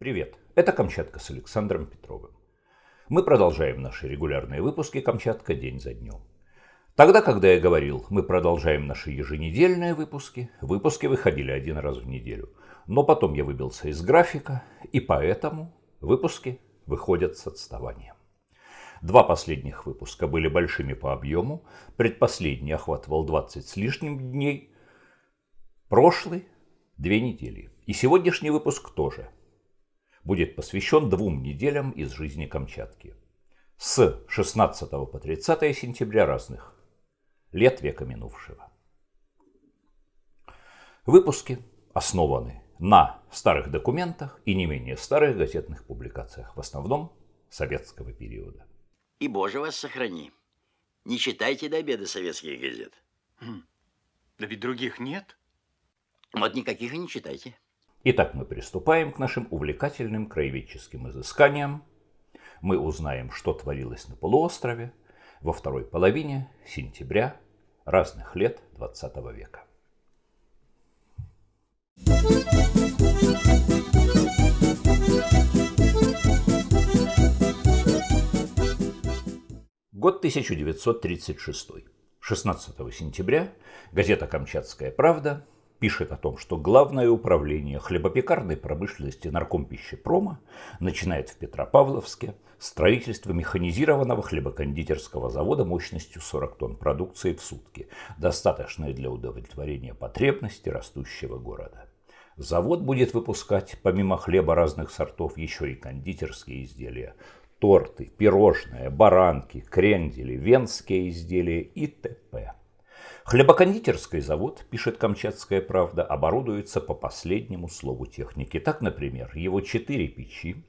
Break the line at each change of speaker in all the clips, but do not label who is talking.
Привет, это «Камчатка» с Александром Петровым. Мы продолжаем наши регулярные выпуски «Камчатка. День за днем». Тогда, когда я говорил, мы продолжаем наши еженедельные выпуски, выпуски выходили один раз в неделю. Но потом я выбился из графика, и поэтому выпуски выходят с отставанием. Два последних выпуска были большими по объему, предпоследний охватывал 20 с лишним дней, прошлый – две недели. И сегодняшний выпуск тоже – будет посвящен двум неделям из жизни Камчатки. С 16 по 30 сентября разных лет века минувшего. Выпуски основаны на старых документах и не менее старых газетных публикациях, в основном советского периода. И Боже вас сохрани. Не читайте до обеда советских газет. Хм, да ведь других нет. Вот никаких и не читайте. Итак, мы приступаем к нашим увлекательным краеведческим изысканиям. Мы узнаем, что творилось на полуострове во второй половине сентября разных лет XX века. Год 1936. 16 сентября газета «Камчатская правда» пишет о том, что Главное управление хлебопекарной промышленности нарком пищепрома начинает в Петропавловске строительство механизированного хлебокондитерского завода мощностью 40 тонн продукции в сутки, достаточное для удовлетворения потребностей растущего города. Завод будет выпускать, помимо хлеба разных сортов, еще и кондитерские изделия, торты, пирожные, баранки, крендели, венские изделия и т.п. Хлебокондитерский завод, пишет Камчатская правда, оборудуется по последнему слову техники. Так, например, его четыре печи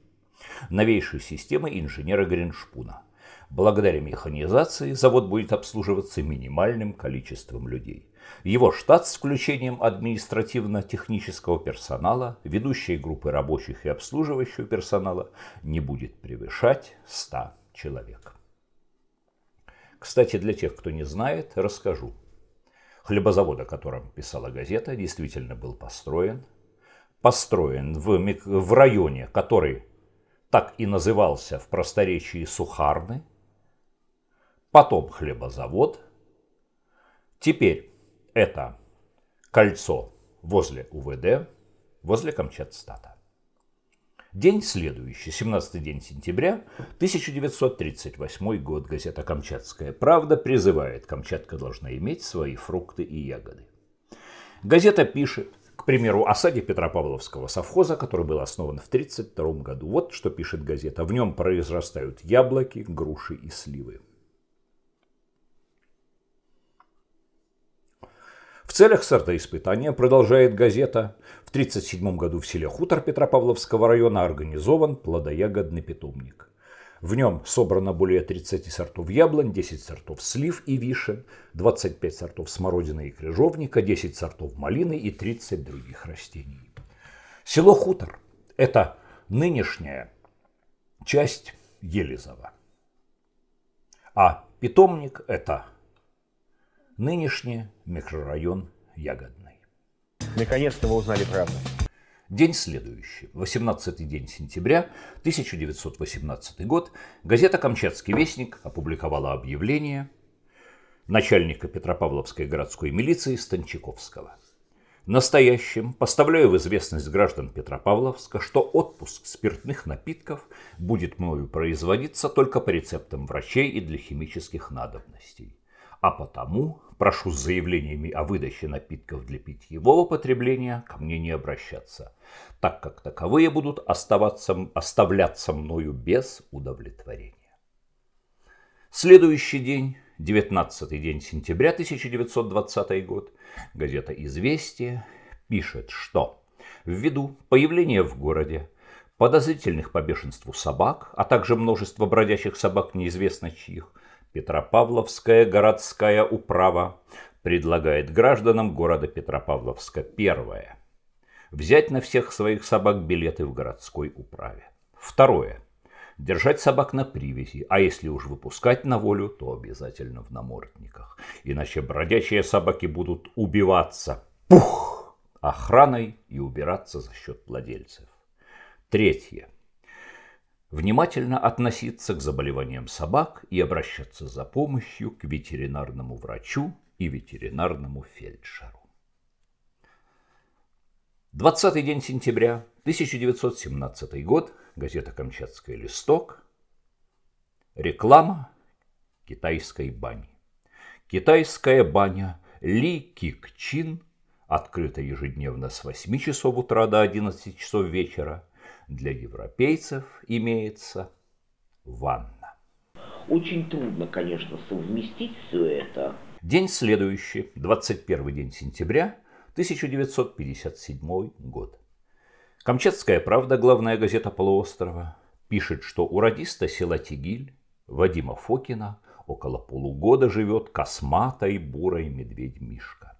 новейшей системы инженера Гриншпуна. Благодаря механизации завод будет обслуживаться минимальным количеством людей. Его штат с включением административно-технического персонала, ведущей группы рабочих и обслуживающего персонала не будет превышать 100 человек. Кстати, для тех, кто не знает, расскажу. Хлебозавод, о котором писала газета, действительно был построен. Построен в, в районе, который так и назывался в просторечии Сухарны. Потом хлебозавод. Теперь это кольцо возле УВД, возле Камчатстата. День следующий, 17 день сентября, 1938 год, газета «Камчатская правда» призывает, Камчатка должна иметь свои фрукты и ягоды. Газета пишет, к примеру, осаде Петропавловского совхоза, который был основан в 1932 году. Вот что пишет газета. В нем произрастают яблоки, груши и сливы. В целях сортоиспытания, продолжает газета, в 1937 году в селе Хутор Петропавловского района организован плодоягодный питомник. В нем собрано более 30 сортов яблонь, 10 сортов слив и вишен, 25 сортов смородины и крыжовника, 10 сортов малины и 30 других растений. Село Хутор – это нынешняя часть Елизова. А питомник – это Нынешний микрорайон Ягодный. Наконец-то вы узнали правду. День следующий, 18 день сентября 1918 год, газета «Камчатский вестник» опубликовала объявление начальника Петропавловской городской милиции Станчаковского. Настоящим поставляю в известность граждан Петропавловска, что отпуск спиртных напитков будет мною производиться только по рецептам врачей и для химических надобностей а потому прошу с заявлениями о выдаче напитков для питьевого потребления ко мне не обращаться, так как таковые будут оставаться, оставляться мною без удовлетворения. Следующий день 19 день сентября 1920 год, газета «Известия» пишет, что ввиду появления в городе подозрительных по бешенству собак, а также множество бродячих собак неизвестно чьих, Петропавловская городская управа предлагает гражданам города Петропавловска первое взять на всех своих собак билеты в городской управе. Второе. Держать собак на привязи, а если уж выпускать на волю, то обязательно в намордниках. Иначе бродячие собаки будут убиваться пух, охраной и убираться за счет владельцев. Третье внимательно относиться к заболеваниям собак и обращаться за помощью к ветеринарному врачу и ветеринарному фельдшеру. 20 день сентября 1917 год, газета «Камчатский листок», реклама китайской бани. Китайская баня Ли Кик Чин – открыта ежедневно с 8 часов утра до 11 часов вечера, для европейцев имеется ванна. Очень трудно, конечно, совместить все это. День следующий, 21 день сентября 1957 год. Камчатская правда, главная газета полуострова, пишет, что у радиста села Тигиль Вадима Фокина около полугода живет косматой бурой медведь Мишка.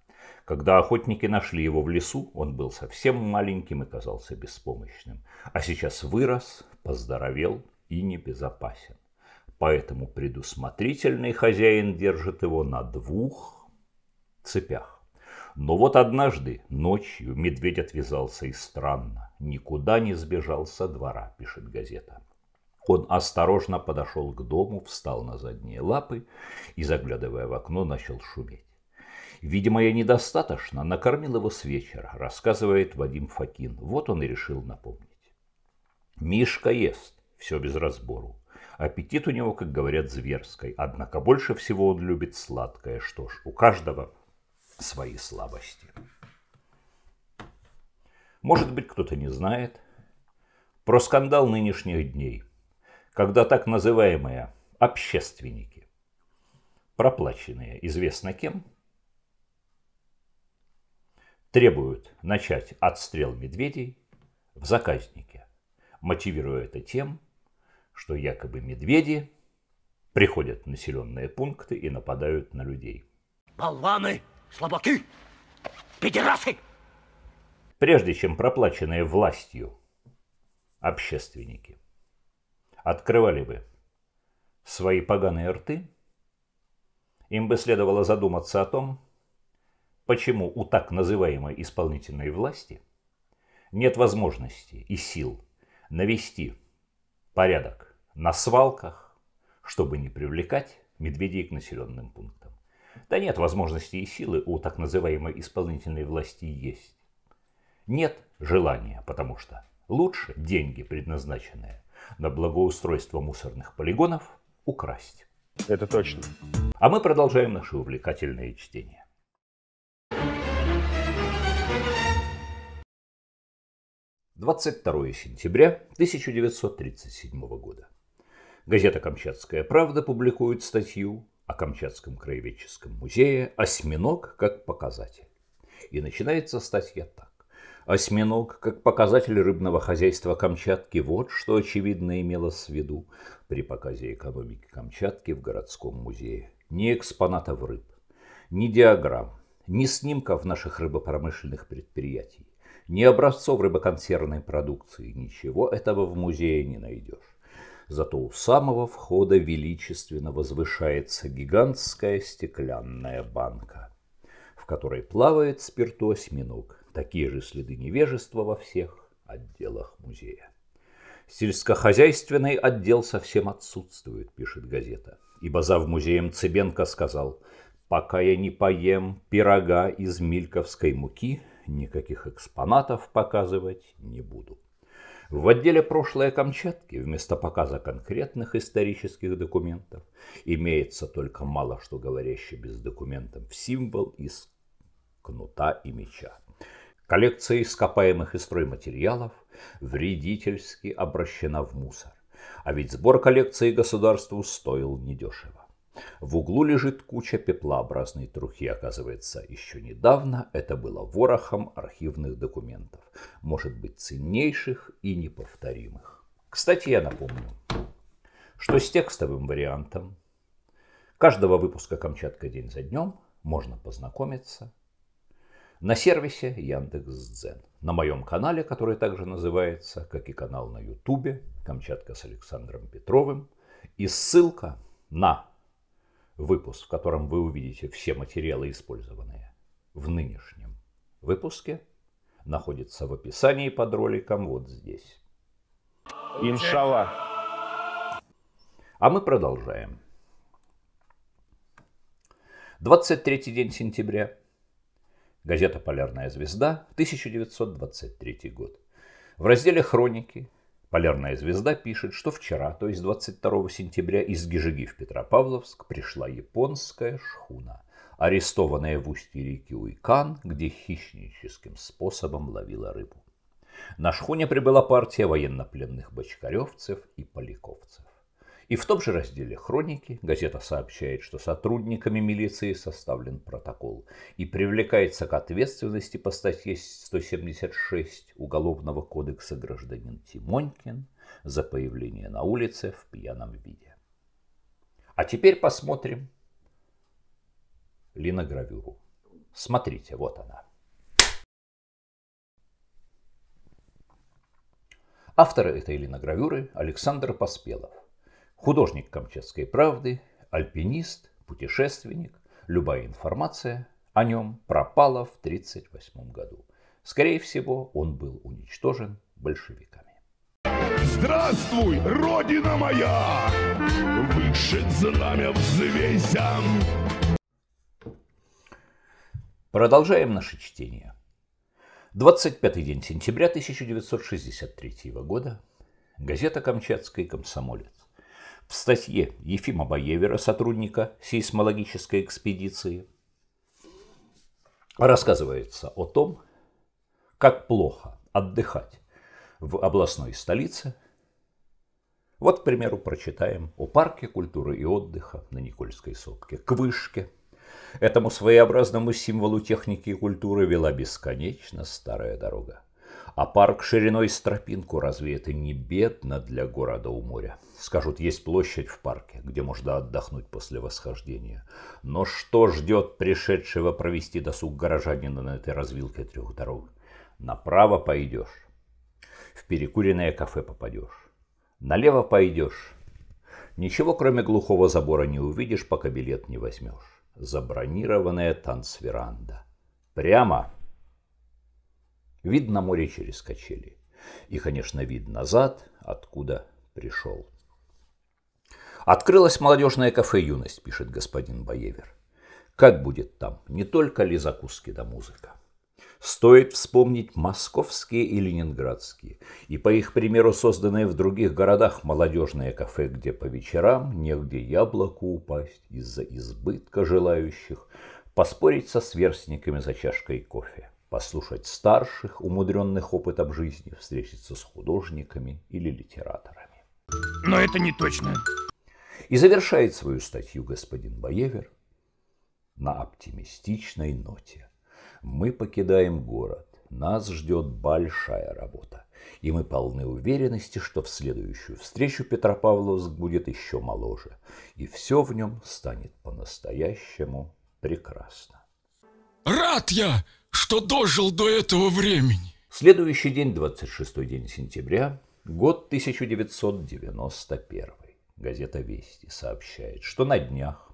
Когда охотники нашли его в лесу, он был совсем маленьким и казался беспомощным. А сейчас вырос, поздоровел и небезопасен. Поэтому предусмотрительный хозяин держит его на двух цепях. Но вот однажды ночью медведь отвязался и странно, никуда не сбежал со двора, пишет газета. Он осторожно подошел к дому, встал на задние лапы и, заглядывая в окно, начал шуметь. Видимо, я недостаточно накормил его с вечера, рассказывает Вадим Факин. Вот он и решил напомнить. Мишка ест, все без разбору. Аппетит у него, как говорят, зверской. Однако больше всего он любит сладкое. Что ж, у каждого свои слабости. Может быть, кто-то не знает. Про скандал нынешних дней, когда так называемые общественники, проплаченные известно кем, требуют начать отстрел медведей в заказнике, мотивируя это тем, что якобы медведи приходят в населенные пункты и нападают на людей. Болваны, слабаки, педерасы! Прежде чем проплаченные властью общественники открывали бы свои поганые рты, им бы следовало задуматься о том, почему у так называемой исполнительной власти нет возможности и сил навести порядок на свалках, чтобы не привлекать медведей к населенным пунктам. Да нет, возможности и силы у так называемой исполнительной власти есть. Нет желания, потому что лучше деньги, предназначенные на благоустройство мусорных полигонов, украсть. Это точно. А мы продолжаем наши увлекательные чтения. 22 сентября 1937 года. Газета «Камчатская правда» публикует статью о Камчатском краеведческом музее «Осьминог как показатель». И начинается статья так. Осьминог, как показатель рыбного хозяйства Камчатки, вот что очевидно имело в виду при показе экономики Камчатки в городском музее. Ни экспонатов рыб, ни диаграмм, ни снимков наших рыбопромышленных предприятий, ни образцов рыбоконсервной продукции, ничего этого в музее не найдешь. Зато у самого входа величественно возвышается гигантская стеклянная банка, в которой плавает спиртосьминог, такие же следы невежества во всех отделах музея. Сельскохозяйственный отдел совсем отсутствует, пишет газета. Ибо зав музеем Цыбенко сказал, пока я не поем пирога из мильковской муки, никаких экспонатов показывать не буду. В отделе «Прошлое Камчатки» вместо показа конкретных исторических документов имеется только мало что говорящий без документов символ из кнута и меча. Коллекция ископаемых и стройматериалов вредительски обращена в мусор. А ведь сбор коллекции государству стоил недешево. В углу лежит куча пеплообразной трухи, оказывается. Еще недавно это было ворохом архивных документов, может быть ценнейших и неповторимых. Кстати, я напомню, что с текстовым вариантом каждого выпуска «Камчатка день за днем» можно познакомиться на сервисе Яндекс.Дзен, на моем канале, который также называется, как и канал на Ютубе «Камчатка с Александром Петровым». И ссылка на выпуск, в котором вы увидите все материалы, использованные в нынешнем выпуске, находится в описании под роликом вот здесь. Иншалла. А мы продолжаем. 23 день сентября. Газета «Полярная звезда», 1923 год. В разделе «Хроники» Полярная звезда пишет, что вчера, то есть 22 сентября, из Гижиги в Петропавловск пришла японская шхуна, арестованная в устье реки Уйкан, где хищническим способом ловила рыбу. На шхуне прибыла партия военнопленных бочкаревцев и поляковцев. И в том же разделе «Хроники» газета сообщает, что сотрудниками милиции составлен протокол и привлекается к ответственности по статье 176 Уголовного кодекса гражданин Тимонькин за появление на улице в пьяном виде. А теперь посмотрим линогравюру. Смотрите, вот она. Автор этой линогравюры Александр Поспелов. Художник Камчатской правды, альпинист, путешественник, любая информация о нем пропала в 1938 году. Скорее всего, он был уничтожен большевиками. Здравствуй, Родина моя! Выше знамя взвеся! Продолжаем наше чтение. 25 день сентября 1963 года. Газета «Камчатский комсомолец» в статье Ефима Баевера, сотрудника сейсмологической экспедиции, рассказывается о том, как плохо отдыхать в областной столице. Вот, к примеру, прочитаем о парке культуры и отдыха на Никольской сопке, к вышке. Этому своеобразному символу техники и культуры вела бесконечно старая дорога. А парк шириной с тропинку разве это не бедно для города у моря? Скажут, есть площадь в парке, где можно отдохнуть после восхождения. Но что ждет пришедшего провести досуг горожанина на этой развилке трех дорог? Направо пойдешь, в перекуренное кафе попадешь. Налево пойдешь, ничего кроме глухого забора не увидишь, пока билет не возьмешь. Забронированная танцверанда. Прямо Видно, море через качели. И, конечно, вид назад, откуда пришел. «Открылось молодежное кафе «Юность», — пишет господин Боевер. Как будет там? Не только ли закуски да музыка? Стоит вспомнить московские и ленинградские, и по их примеру созданные в других городах молодежные кафе, где по вечерам негде яблоку упасть из-за избытка желающих, поспорить со сверстниками за чашкой кофе послушать старших, умудренных опытом жизни, встретиться с художниками или литераторами. Но это не точно. И завершает свою статью господин Боевер на оптимистичной ноте. Мы покидаем город, нас ждет большая работа, и мы полны уверенности, что в следующую встречу Петропавловск будет еще моложе, и все в нем станет по-настоящему прекрасно. Рад я! что дожил до этого времени. Следующий день, 26 день сентября, год 1991. Газета «Вести» сообщает, что на днях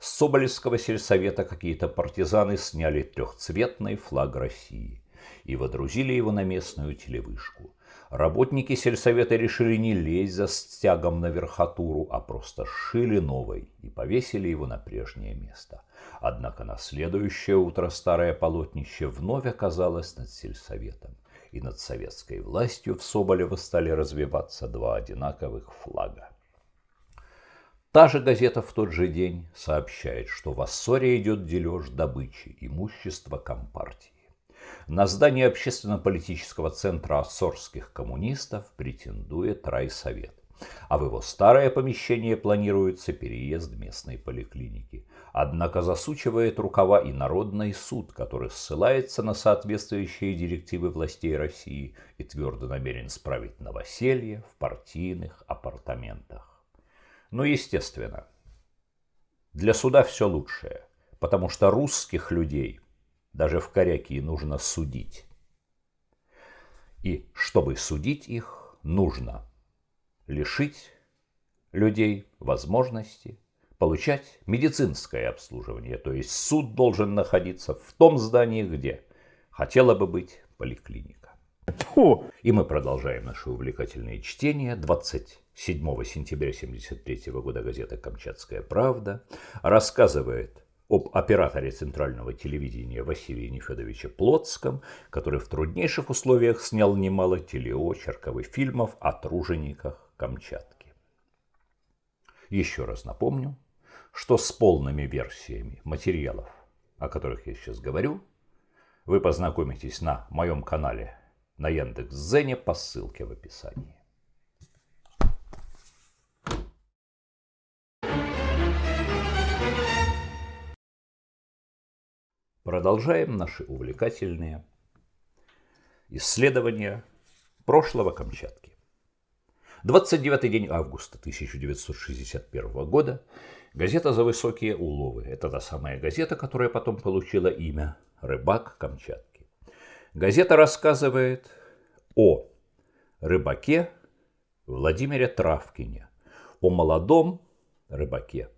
с Соболевского сельсовета какие-то партизаны сняли трехцветный флаг России и водрузили его на местную телевышку – Работники сельсовета решили не лезть за стягом на верхотуру, а просто сшили новый и повесили его на прежнее место. Однако на следующее утро старое полотнище вновь оказалось над сельсоветом, и над советской властью в Соболево стали развиваться два одинаковых флага. Та же газета в тот же день сообщает, что в Ассоре идет дележ добычи, имущества компании. На здание общественно-политического центра ассорских коммунистов претендует райсовет. А в его старое помещение планируется переезд местной поликлиники. Однако засучивает рукава и Народный суд, который ссылается на соответствующие директивы властей России и твердо намерен справить новоселье в партийных апартаментах. Но ну, естественно, для суда все лучшее, потому что русских людей – даже в Корякии нужно судить. И чтобы судить их, нужно лишить людей возможности получать медицинское обслуживание. То есть суд должен находиться в том здании, где хотела бы быть поликлиника. Фу. И мы продолжаем наши увлекательные чтения. 27 сентября 1973 года газета «Камчатская правда» рассказывает об операторе центрального телевидения Василии Нефедовиче Плотском, который в труднейших условиях снял немало телеочерков и фильмов о тружениках Камчатки. Еще раз напомню, что с полными версиями материалов, о которых я сейчас говорю, вы познакомитесь на моем канале на Яндекс.Зене по ссылке в описании. Продолжаем наши увлекательные исследования прошлого Камчатки. 29 день августа 1961 года. Газета «За высокие уловы». Это та самая газета, которая потом получила имя «Рыбак Камчатки». Газета рассказывает о рыбаке Владимире Травкине, о молодом рыбаке,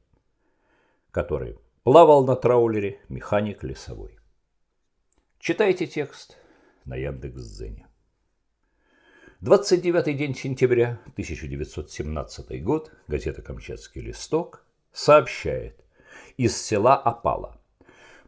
который Плавал на траулере механик лесовой. Читайте текст на Яндекс.Дзене. 29 день сентября 1917 год, газета «Камчатский листок» сообщает из села Апала.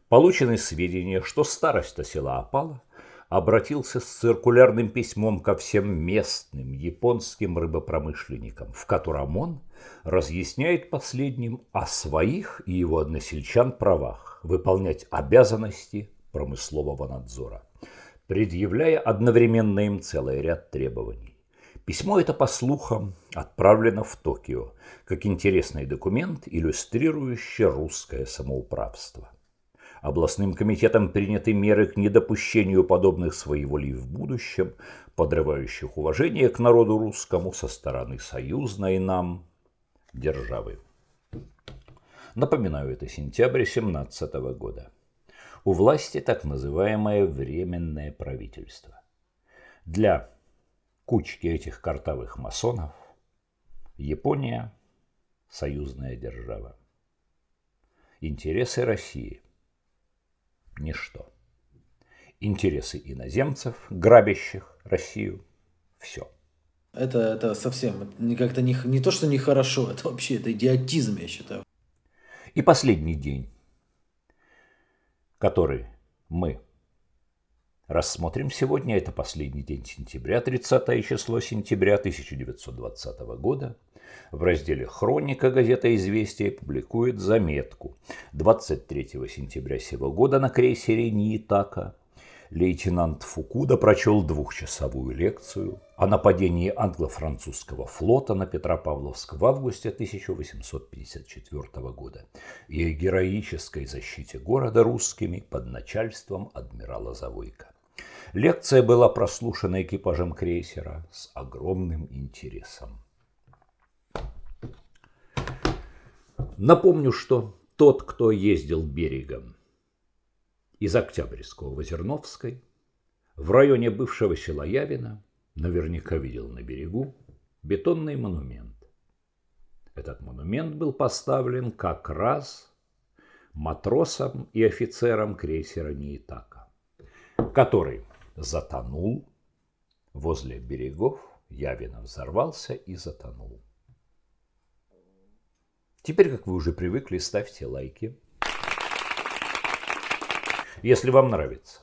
Получены сведения, что староста села Апала обратился с циркулярным письмом ко всем местным японским рыбопромышленникам, в котором он – разъясняет последним о своих и его односельчан правах выполнять обязанности промыслового надзора, предъявляя одновременно им целый ряд требований. Письмо это, по слухам, отправлено в Токио, как интересный документ, иллюстрирующий русское самоуправство. Областным комитетом приняты меры к недопущению подобных своеволий в будущем, подрывающих уважение к народу русскому со стороны союзной нам державы. Напоминаю, это сентябрь 17 года. У власти так называемое временное правительство. Для кучки этих картовых масонов Япония – союзная держава. Интересы России – ничто. Интересы иноземцев, грабящих Россию – все. Это, это совсем как-то не, не то, что нехорошо, это вообще это идиотизм, я считаю. И последний день, который мы рассмотрим сегодня, это последний день сентября, 30 число сентября 1920 года. В разделе «Хроника» газета «Известия» публикует заметку. 23 сентября сего года на крейсере «Ниитака» лейтенант Фукуда прочел двухчасовую лекцию о нападении англо-французского флота на Петропавловск в августе 1854 года и о героической защите города русскими под начальством адмирала Завойко. Лекция была прослушана экипажем крейсера с огромным интересом. Напомню, что тот, кто ездил берегом из Октябрьского Возерновской, в районе бывшего села Явина, наверняка видел на берегу, бетонный монумент. Этот монумент был поставлен как раз матросом и офицером крейсера Неитака, который затонул возле берегов, Явина взорвался и затонул. Теперь, как вы уже привыкли, ставьте лайки – если вам нравится.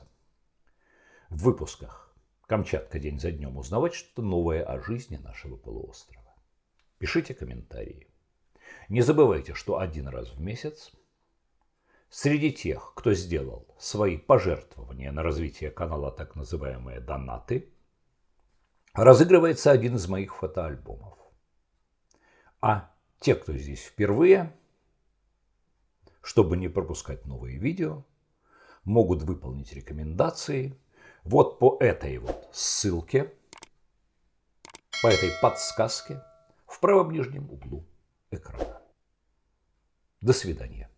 В выпусках «Камчатка день за днем» узнавать что-то новое о жизни нашего полуострова. Пишите комментарии. Не забывайте, что один раз в месяц среди тех, кто сделал свои пожертвования на развитие канала так называемые «Донаты», разыгрывается один из моих фотоальбомов. А те, кто здесь впервые, чтобы не пропускать новые видео – могут выполнить рекомендации вот по этой вот ссылке, по этой подсказке в правом нижнем углу экрана. До свидания.